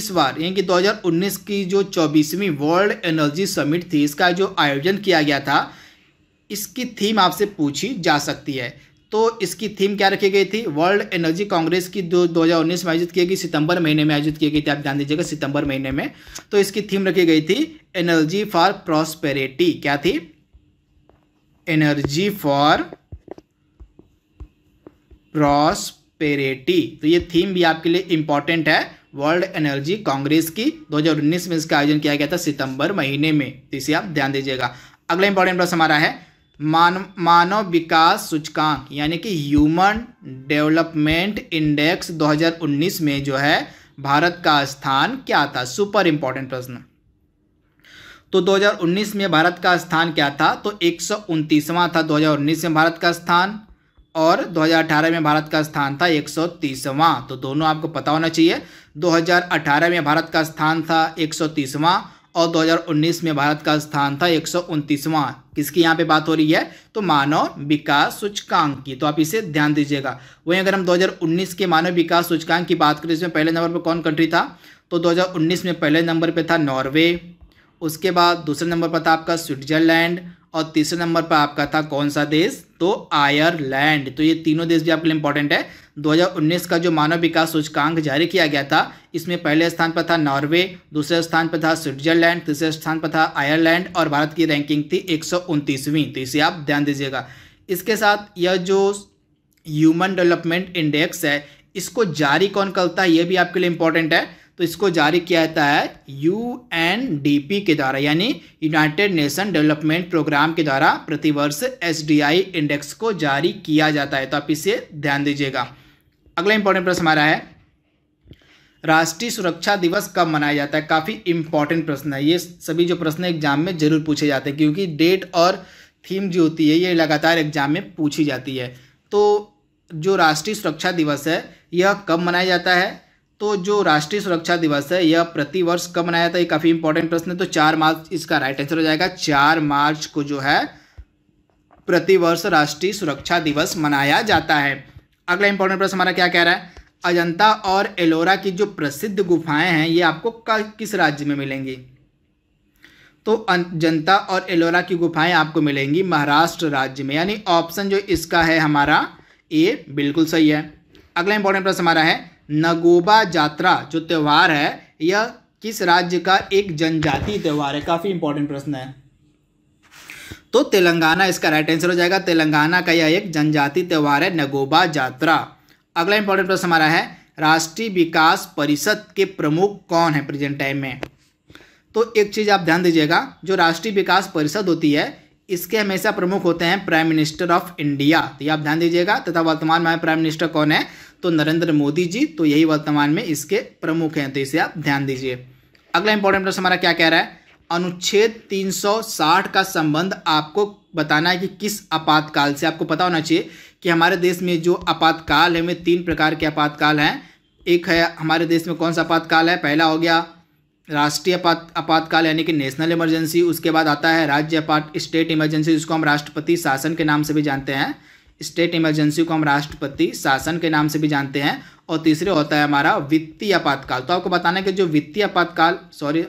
इस बार यानी कि 2019 की जो चौबीसवीं वर्ल्ड एनर्जी समिट थी इसका जो आयोजन किया गया था इसकी थीम आपसे पूछी जा सकती है तो इसकी थीम क्या रखी गई थी वर्ल्ड एनर्जी कांग्रेस की जो उन्नीस में आयोजित की गई सितंबर महीने में आयोजित की गई थी आप ध्यान दीजिएगा सितंबर महीने में तो इसकी थीम रखी गई थी एनर्जी फॉर प्रॉस्पेरिटी क्या थी एनर्जी फॉर प्रॉस्पेरिटी तो ये थीम भी आपके लिए इंपॉर्टेंट है वर्ल्ड एनर्जी कांग्रेस की 2019 में इसका आयोजन किया गया था सितंबर महीने में तो इसे आप ध्यान दीजिएगा अगला इंपॉर्टेंट प्रश्न हमारा है मानव मानव विकास सूचकांक यानी कि ह्यूमन डेवलपमेंट इंडेक्स 2019 में जो है भारत का स्थान क्या था सुपर इंपॉर्टेंट प्रश्न तो 2019 में भारत का स्थान क्या था तो एक था 2019 में भारत का स्थान और 2018 में भारत का स्थान था एक तो दोनों आपको पता होना चाहिए 2018 में भारत का स्थान था एक और 2019 में भारत का स्थान था एक किसकी यहाँ पे बात हो रही है तो मानव विकास सूचकांक की तो आप इसे ध्यान दीजिएगा वहीं अगर हम 2019 के मानव विकास सूचकांक की बात करें इसमें पहले नंबर पर कौन कंट्री था तो 2019 में पहले नंबर पर था नॉर्वे उसके बाद दूसरे नंबर पर था आपका स्विट्जरलैंड और तीसरे नंबर पर आपका था कौन सा देश तो आयरलैंड तो ये तीनों देश भी आपके लिए इंपॉर्टेंट है 2019 का जो मानव विकास सूचकांक जारी किया गया था इसमें पहले स्थान पर था नॉर्वे दूसरे स्थान पर था स्विट्जरलैंड तीसरे स्थान पर था आयरलैंड और भारत की रैंकिंग थी एक तो इसे आप ध्यान दीजिएगा इसके साथ यह जो ह्यूमन डेवलपमेंट इंडेक्स है इसको जारी कौन करता है यह भी आपके लिए इंपॉर्टेंट है तो इसको जारी किया जाता है यू के द्वारा यानी यूनाइटेड नेशन डेवलपमेंट प्रोग्राम के द्वारा प्रतिवर्ष एस इंडेक्स को जारी किया जाता है तो आप इसे ध्यान दीजिएगा अगला इंपॉर्टेंट प्रश्न हमारा है राष्ट्रीय सुरक्षा दिवस कब मनाया जाता है काफ़ी इंपॉर्टेंट प्रश्न है ये सभी जो प्रश्न एग्जाम में जरूर पूछे जाते हैं क्योंकि डेट और थीम जो होती है ये लगातार एग्जाम में पूछी जाती है तो जो राष्ट्रीय सुरक्षा दिवस है यह कब मनाया जाता है तो जो राष्ट्रीय सुरक्षा दिवस है यह प्रतिवर्ष कब मनाया जाता है ये काफ़ी इंपॉर्टेंट प्रश्न है तो चार मार्च इसका राइट आंसर हो जाएगा चार मार्च को जो है प्रतिवर्ष राष्ट्रीय सुरक्षा दिवस मनाया जाता है अगला इंपॉर्टेंट प्रश्न हमारा क्या कह रहा है अजंता और एलोरा की जो प्रसिद्ध गुफाएं हैं ये आपको किस राज्य में मिलेंगी तो अजंता और एलोरा की गुफाएं आपको मिलेंगी महाराष्ट्र राज्य में यानी ऑप्शन जो इसका है हमारा ये बिल्कुल सही है अगला इंपॉर्टेंट प्रश्न हमारा है नगोबा जात्रा जो त्यौहार है यह किस राज्य का एक जनजातीय त्यौहार है काफ़ी इंपॉर्टेंट प्रश्न है तो तेलंगाना इसका राइट आंसर हो जाएगा तेलंगाना का यह एक जनजातीय त्यौहार है नगोबा जात्रा अगला इंपॉर्टेंट प्रश्न हमारा है राष्ट्रीय विकास परिषद के प्रमुख कौन है प्रेजेंट टाइम में तो एक चीज़ आप ध्यान दीजिएगा जो राष्ट्रीय विकास परिषद होती है इसके हमेशा प्रमुख होते हैं प्राइम मिनिस्टर ऑफ इंडिया तो ये आप ध्यान दीजिएगा तथा वर्तमान में प्राइम मिनिस्टर कौन है तो नरेंद्र मोदी जी तो यही वर्तमान में इसके प्रमुख हैं तो इसे आप ध्यान दीजिए अगला इंपॉर्टेंट प्रश्न हमारा क्या कह रहा है अनुच्छेद 360 का संबंध आपको बताना है कि किस आपातकाल से आपको पता होना चाहिए कि हमारे देश में जो आपातकाल है में तीन प्रकार के आपातकाल हैं एक है हमारे देश में कौन सा आपातकाल है पहला हो गया राष्ट्रीय आपात आपातकाल यानी कि नेशनल इमरजेंसी उसके बाद आता है राज्य आपात स्टेट इमरजेंसी जिसको हम राष्ट्रपति शासन के नाम से भी जानते हैं स्टेट इमरजेंसी को हम राष्ट्रपति शासन के नाम से भी जानते हैं और तीसरे होता है हमारा वित्तीय आपातकाल तो आपको बताना है कि जो वित्तीय आपातकाल सॉरी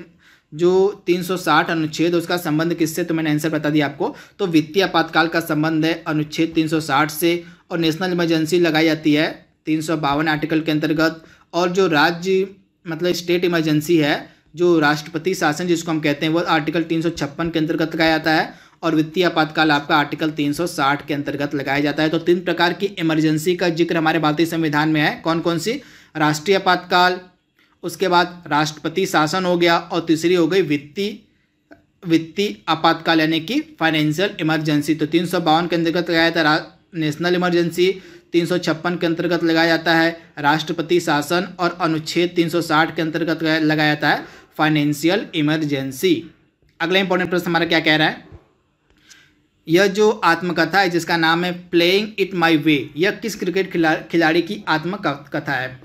जो 360 अनुच्छेद उसका संबंध किससे तो मैंने आंसर बता दिया आपको तो वित्तीय आपातकाल का संबंध है अनुच्छेद 360 से और नेशनल इमरजेंसी लगाई जाती है तीन आर्टिकल के अंतर्गत और जो राज्य मतलब स्टेट इमरजेंसी है जो राष्ट्रपति शासन जिसको हम कहते हैं वो आर्टिकल तीन के अंतर्गत लगाया जाता है और वित्तीय आपातकाल आपका आर्टिकल 360 के अंतर्गत लगाया जाता है तो तीन प्रकार की इमरजेंसी का जिक्र हमारे भारतीय संविधान में है कौन कौन सी राष्ट्रीय आपातकाल उसके बाद राष्ट्रपति शासन हो गया और तीसरी हो गई वित्तीय वित्तीय आपातकाल यानी कि फाइनेंशियल इमरजेंसी तो तीन के अंतर्गत लगाया जाता है नेशनल इमरजेंसी तीन के अंतर्गत लगाया जाता है राष्ट्रपति शासन और अनुच्छेद 360 के अंतर्गत लगाया जाता है फाइनेंशियल इमरजेंसी अगला इंपॉर्टेंट प्रश्न हमारा क्या कह रहा है यह जो आत्मकथा है जिसका नाम है प्लेइंग इट माई वे यह किस क्रिकेट खिलाड़ी की आत्मकथा है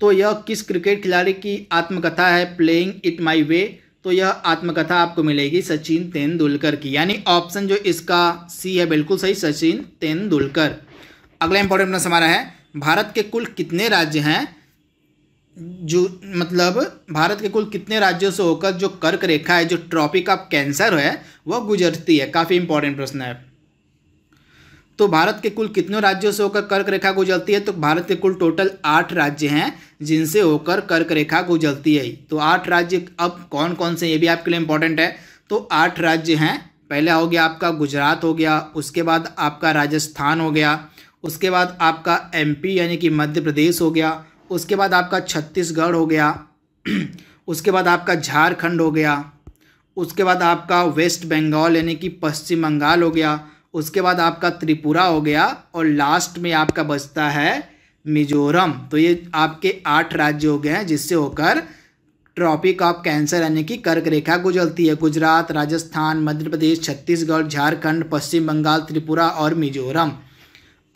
तो यह किस क्रिकेट खिलाड़ी की आत्मकथा है प्लेइंग इट माई वे तो यह आत्मकथा आपको मिलेगी सचिन तेंदुलकर की यानी ऑप्शन जो इसका सी है बिल्कुल सही सचिन तेंदुलकर अगला इंपॉर्टेंट प्रश्न हमारा है भारत के कुल कितने राज्य हैं जो मतलब भारत के कुल कितने राज्यों से होकर जो कर्क रेखा है जो ट्रॉपिक ऑफ कैंसर है वह गुजरती है काफ़ी इंपॉर्टेंट प्रश्न है तो भारत के कुल कितने राज्यों से होकर कर्क रेखा गुजरती है तो भारत के कुल टोटल आठ राज्य हैं जिनसे होकर कर्क रेखा गुजरती है तो आठ राज्य अब कौन कौन से ये भी आपके लिए इंपॉर्टेंट है तो आठ राज्य हैं पहला हो गया आपका गुजरात हो गया उसके बाद आपका राजस्थान हो गया उसके बाद आपका एमपी यानी कि मध्य प्रदेश हो गया उसके बाद आपका छत्तीसगढ़ हो गया उसके बाद आपका झारखंड हो गया उसके बाद आपका वेस्ट बंगाल यानी कि पश्चिम बंगाल हो गया उसके बाद आपका त्रिपुरा हो गया और लास्ट में आपका बचता है मिजोरम तो ये आपके आठ राज्य हो गए हैं जिससे होकर ट्रॉपिक ऑफ कैंसर यानी कि कर्क रेखा गुजरती है गुजरात राजस्थान मध्य प्रदेश छत्तीसगढ़ झारखंड पश्चिम बंगाल त्रिपुरा और मिजोरम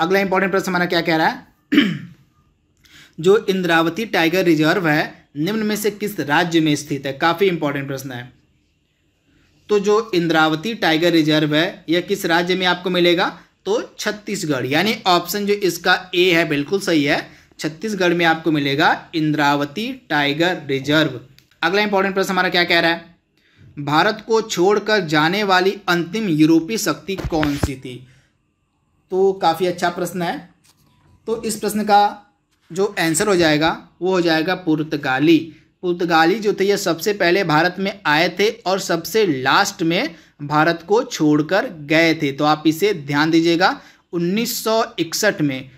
अगला इंपॉर्टेंट प्रश्न हमारा क्या कह रहा है जो इंद्रावती टाइगर रिजर्व है निम्न में से किस राज्य में स्थित है काफ़ी इंपॉर्टेंट प्रश्न है तो जो इंद्रावती टाइगर रिजर्व है यह किस राज्य में आपको मिलेगा तो छत्तीसगढ़ यानी ऑप्शन जो इसका ए है बिल्कुल सही है छत्तीसगढ़ में आपको मिलेगा इंद्रावती टाइगर रिजर्व अगला इंपॉर्टेंट प्रश्न हमारा क्या कह रहा है भारत को छोड़कर जाने वाली अंतिम यूरोपीय शक्ति कौन सी थी तो काफ़ी अच्छा प्रश्न है तो इस प्रश्न का जो आंसर हो जाएगा वो हो जाएगा पुर्तगाली पुर्तगाली जो थे ये सबसे पहले भारत में आए थे और सबसे लास्ट में भारत को छोड़कर गए थे तो आप इसे ध्यान दीजिएगा 1961 में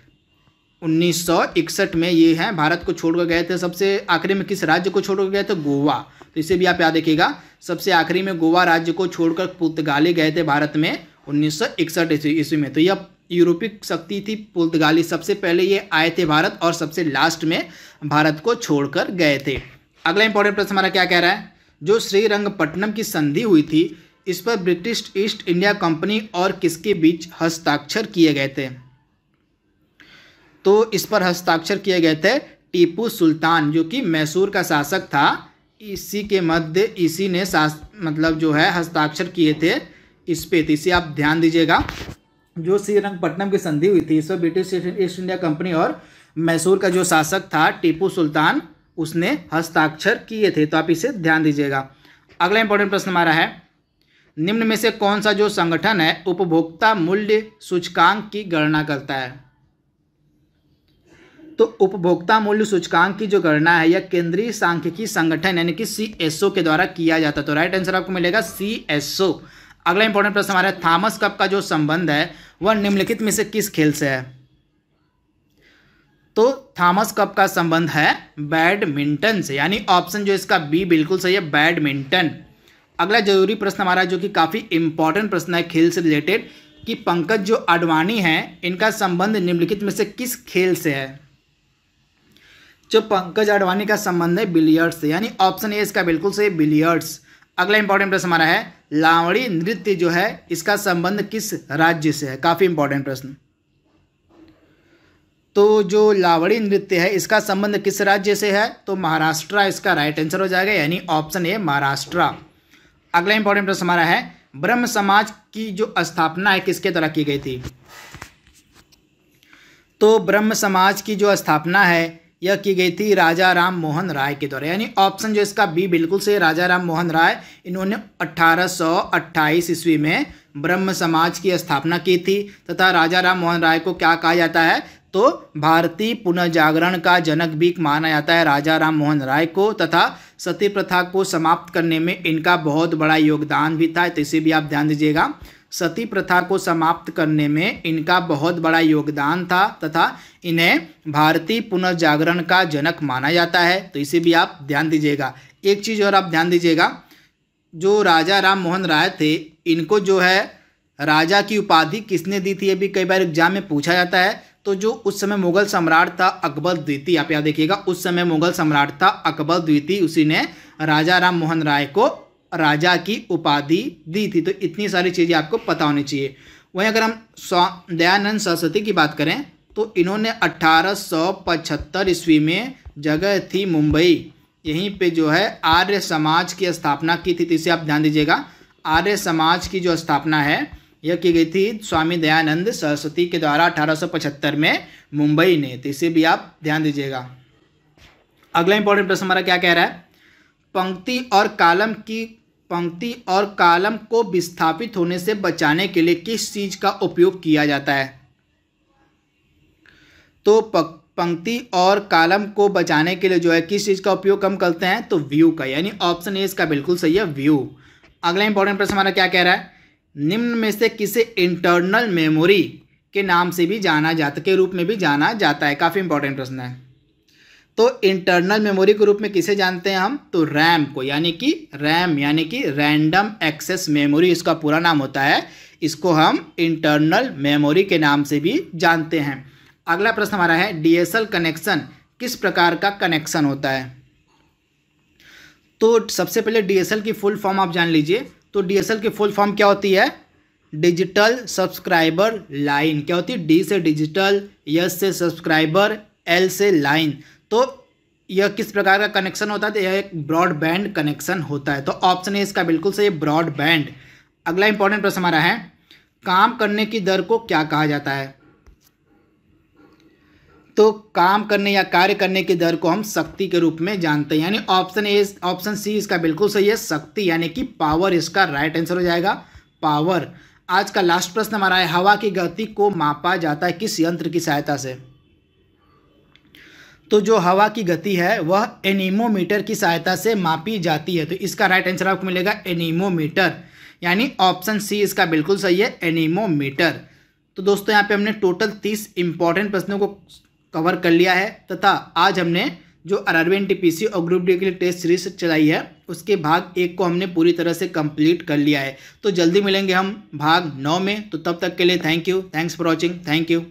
1961 में ये हैं भारत को छोड़कर गए थे सबसे आखिरी में किस राज्य को छोड़कर गए थे गोवा तो इसे भी आप याद देखिएगा सबसे आखिरी में गोवा राज्य को छोड़कर पुर्तगाली गए थे भारत में उन्नीस 1961 ईस्वी में तो यह यूरोपीय शक्ति थी पुर्तगाली सबसे पहले ये आए थे भारत और सबसे लास्ट में भारत को छोड़कर गए थे अगला इंपॉर्टेंट प्रश्न हमारा क्या कह रहा है जो श्रीरंगपट्टनम की संधि हुई थी इस पर ब्रिटिश ईस्ट इंडिया कंपनी और किसके बीच हस्ताक्षर किए गए थे तो इस पर हस्ताक्षर किए गए थे टीपू सुल्तान जो कि मैसूर का शासक था इसी के मध्य इसी ने शास मतलब जो है हस्ताक्षर किए थे इस पे तो इसे आप ध्यान दीजिएगा जो श्रीरंगपट्टनम की संधि हुई थी इस पर ब्रिटिश ईस्ट इंडिया कंपनी और मैसूर का जो शासक था टीपू सुल्तान उसने हस्ताक्षर किए थे तो आप इसे ध्यान दीजिएगा अगला इंपॉर्टेंट प्रश्न हमारा है निम्न में से कौन सा जो संगठन है उपभोक्ता मूल्य सूचकांक की गणना करता है तो उपभोक्ता मूल्य सूचकांक की जो गणना है यह केंद्रीय सांख्यिकी संगठन यानी कि सी के द्वारा किया जाता है तो राइट आंसर आपको मिलेगा सी अगला इंपॉर्टेंट प्रश्न हमारा है कप का जो संबंध है वह निम्नलिखित में से किस खेल से है तो थॉमस कप का संबंध है बैडमिंटन से यानी ऑप्शन जो इसका बी बिल्कुल सही है बैडमिंटन अगला जरूरी प्रश्न हमारा जो कि काफ़ी इंपॉर्टेंट प्रश्न है खेल से रिलेटेड कि पंकज जो अडवाणी है इनका संबंध निम्नलिखित में से किस खेल से है जो पंकज अडवाणी का संबंध है बिलियर्ड्स से यानी ऑप्शन ए इसका बिल्कुल सही बिलियर्ड्स अगला इंपॉर्टेंट प्रश्न हमारा है लावणी नृत्य जो है इसका संबंध किस राज्य से है काफ़ी इंपॉर्टेंट प्रश्न तो जो लावड़ी नृत्य है इसका संबंध किस राज्य से है तो महाराष्ट्र इसका राइट आंसर हो जाएगा यानी ऑप्शन ए महाराष्ट्र अगला इंपॉर्टेंट प्रश्न हमारा है ब्रह्म समाज की जो स्थापना है किसके द्वारा की गई थी तो ब्रह्म समाज की जो स्थापना है यह की गई थी राजा राम मोहन राय के द्वारा यानी ऑप्शन जो इसका बी बिल्कुल से राजा राम मोहन राय इन्होंने 1828 ईस्वी में ब्रह्म समाज की स्थापना की थी तथा राजा राम मोहन राय को क्या कहा जाता है तो भारतीय पुनर्जागरण का जनक भी माना जाता है राजा राम मोहन राय को तथा सती प्रथा को समाप्त करने में इनका बहुत बड़ा योगदान भी था तो इसे भी आप ध्यान दीजिएगा सती प्रथा को समाप्त करने में इनका बहुत बड़ा योगदान था तथा इन्हें भारतीय पुनर्जागरण का जनक माना जाता है तो इसे भी आप ध्यान दीजिएगा एक चीज़ और आप ध्यान दीजिएगा जो राजा राम मोहन राय थे इनको जो है राजा की उपाधि किसने दी थी ये कई बार एग्जाम में पूछा जाता है तो जो उस समय मुगल सम्राट था अकबर द्वितीय आप याद देखिएगा उस समय मुगल सम्राट था अकबर द्वितीय उसी ने राजा राम मोहन राय को राजा की उपाधि दी थी तो इतनी सारी चीज़ें आपको पता होनी चाहिए वहीं अगर हम स्वा दयानंद सरस्वती की बात करें तो इन्होंने 1875 ईस्वी में जगह थी मुंबई यहीं पे जो है आर्य समाज की स्थापना की थी तो इसे आप ध्यान दीजिएगा आर्य समाज की जो स्थापना है यह की गई थी स्वामी दयानंद सरस्वती के द्वारा 1875 में मुंबई ने तो इसे भी आप ध्यान दीजिएगा अगला इंपॉर्टेंट प्रश्न हमारा क्या कह रहा है पंक्ति और कालम की पंक्ति और कालम को विस्थापित होने से बचाने के लिए किस चीज़ का उपयोग किया जाता है तो पंक्ति और कालम को बचाने के लिए जो है किस चीज़ का उपयोग हम करते हैं तो व्यू का यानी ऑप्शन ए इसका बिल्कुल सही है व्यू अगला इंपॉर्टेंट प्रश्न हमारा क्या कह रहा है निम्न में से किसे इंटरनल मेमोरी के नाम से भी जाना जाता के रूप में भी जाना जाता है काफ़ी इंपॉर्टेंट प्रश्न है तो इंटरनल मेमोरी के रूप में किसे जानते हैं हम तो रैम को यानी कि रैम यानी कि रैंडम एक्सेस मेमोरी इसका पूरा नाम होता है इसको हम इंटरनल मेमोरी के नाम से भी जानते हैं अगला प्रश्न हमारा है डीएसएल कनेक्शन किस प्रकार का कनेक्शन होता है तो सबसे पहले डीएसएल की फुल फॉर्म आप जान लीजिए तो डीएसएल की फुल फॉर्म क्या होती है डिजिटल सब्सक्राइबर लाइन क्या होती है डी से डिजिटल यस से सब्सक्राइबर एल से लाइन तो यह किस प्रकार का कनेक्शन होता है तो यह एक ब्रॉडबैंड कनेक्शन होता है तो ऑप्शन है इसका बिल्कुल सही ब्रॉडबैंड अगला इंपॉर्टेंट प्रश्न हमारा है काम करने की दर को क्या कहा जाता है तो काम करने या कार्य करने की दर को हम शक्ति के रूप में जानते हैं यानी ऑप्शन ए ऑप्शन सी इसका बिल्कुल सही है शक्ति यानी कि पावर इसका राइट आंसर हो जाएगा पावर आज का लास्ट प्रश्न हमारा है हवा की गति को मापा जाता है किस यंत्र की सहायता से तो जो हवा की गति है वह एनीमोमीटर की सहायता से मापी जाती है तो इसका राइट आंसर आपको मिलेगा एनीमोमीटर यानी ऑप्शन सी इसका बिल्कुल सही है एनीमोमीटर तो दोस्तों यहाँ पे हमने टोटल तीस इंपॉर्टेंट प्रश्नों को कवर कर लिया है तथा आज हमने जो अरबी एन और ग्रुप डी के लिए टेस्ट सीरीज चलाई है उसके भाग एक को हमने पूरी तरह से कंप्लीट कर लिया है तो जल्दी मिलेंगे हम भाग नौ में तो तब तक के लिए thank you thanks for watching thank you